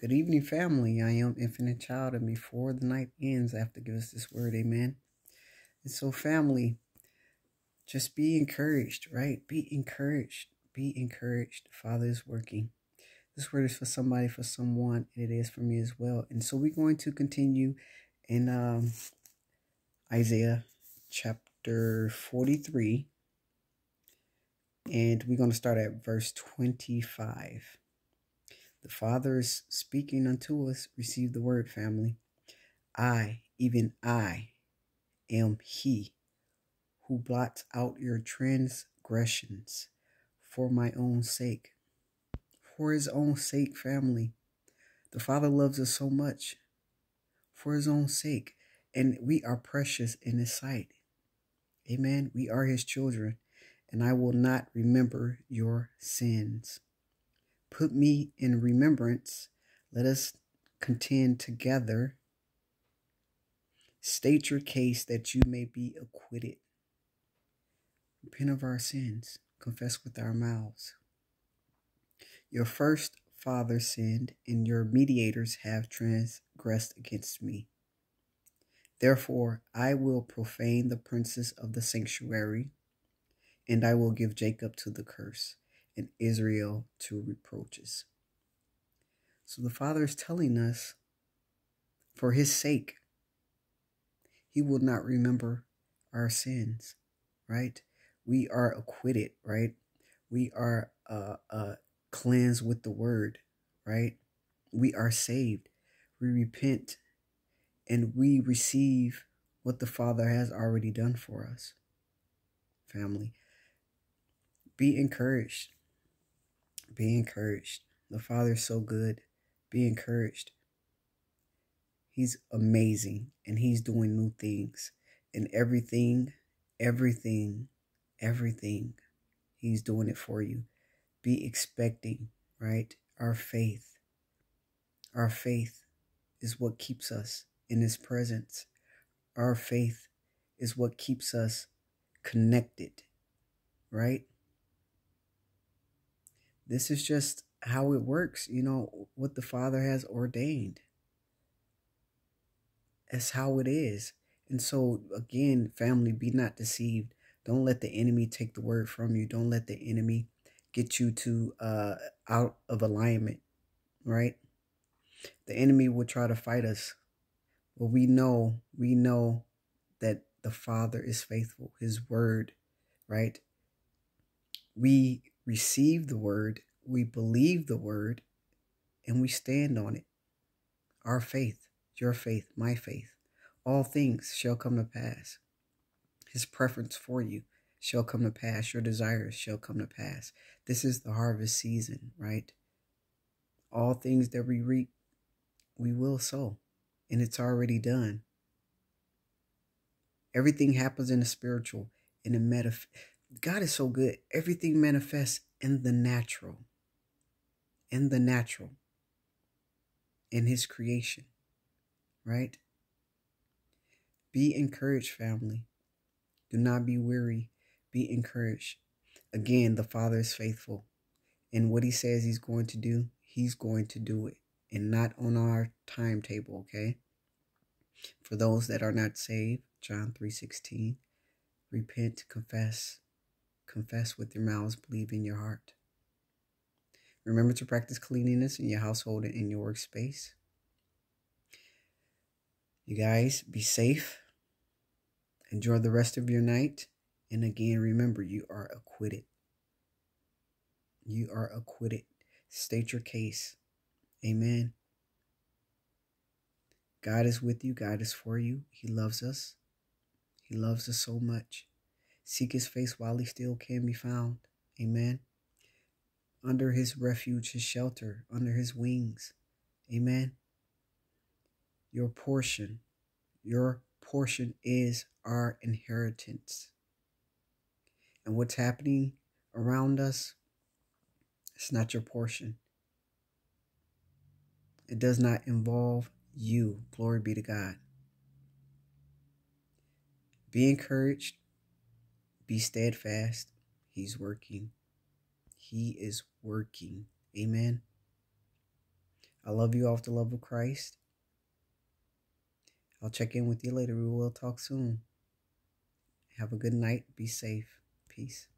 Good evening, family. I am Infinite Child, and before the night ends, I have to give us this word, amen. And so, family, just be encouraged, right? Be encouraged. Be encouraged. Father is working. This word is for somebody, for someone, and it is for me as well. And so, we're going to continue in um, Isaiah chapter 43, and we're going to start at verse 25. The Father is speaking unto us. Receive the word, family. I, even I, am He who blots out your transgressions for my own sake. For His own sake, family. The Father loves us so much for His own sake, and we are precious in His sight. Amen. We are His children, and I will not remember your sins. Put me in remembrance. Let us contend together. State your case that you may be acquitted. Repent of our sins. Confess with our mouths. Your first father sinned, and your mediators have transgressed against me. Therefore, I will profane the princes of the sanctuary, and I will give Jacob to the curse and Israel to reproaches. So the Father is telling us, for his sake, he will not remember our sins, right? We are acquitted, right? We are uh, uh, cleansed with the word, right? We are saved. We repent and we receive what the Father has already done for us. Family, be encouraged. Be encouraged. The Father is so good. Be encouraged. He's amazing and he's doing new things. And everything, everything, everything, he's doing it for you. Be expecting, right? Our faith. Our faith is what keeps us in his presence. Our faith is what keeps us connected, right? this is just how it works, you know, what the Father has ordained. That's how it is. And so, again, family, be not deceived. Don't let the enemy take the word from you. Don't let the enemy get you to uh, out of alignment, right? The enemy will try to fight us, but we know, we know that the Father is faithful. His word, right? We receive the word, we believe the word, and we stand on it. Our faith, your faith, my faith, all things shall come to pass. His preference for you shall come to pass. Your desires shall come to pass. This is the harvest season, right? All things that we reap, we will sow, and it's already done. Everything happens in the spiritual, in the metaph- God is so good. Everything manifests in the natural, in the natural, in His creation, right? Be encouraged, family. Do not be weary. Be encouraged. Again, the Father is faithful. And what He says He's going to do, He's going to do it. And not on our timetable, okay? For those that are not saved, John 3.16, repent, confess, confess with your mouths, believe in your heart. Remember to practice cleanliness in your household and in your workspace. You guys, be safe. Enjoy the rest of your night. And again, remember, you are acquitted. You are acquitted. State your case. Amen. God is with you. God is for you. He loves us. He loves us so much. Seek his face while he still can be found. Amen. Under his refuge, his shelter, under his wings. Amen. Your portion, your portion is our inheritance. And what's happening around us, it's not your portion. It does not involve you. Glory be to God. Be encouraged. Be steadfast. He's working. He is working. Amen. I love you off the love of Christ. I'll check in with you later. We will talk soon. Have a good night. Be safe. Peace.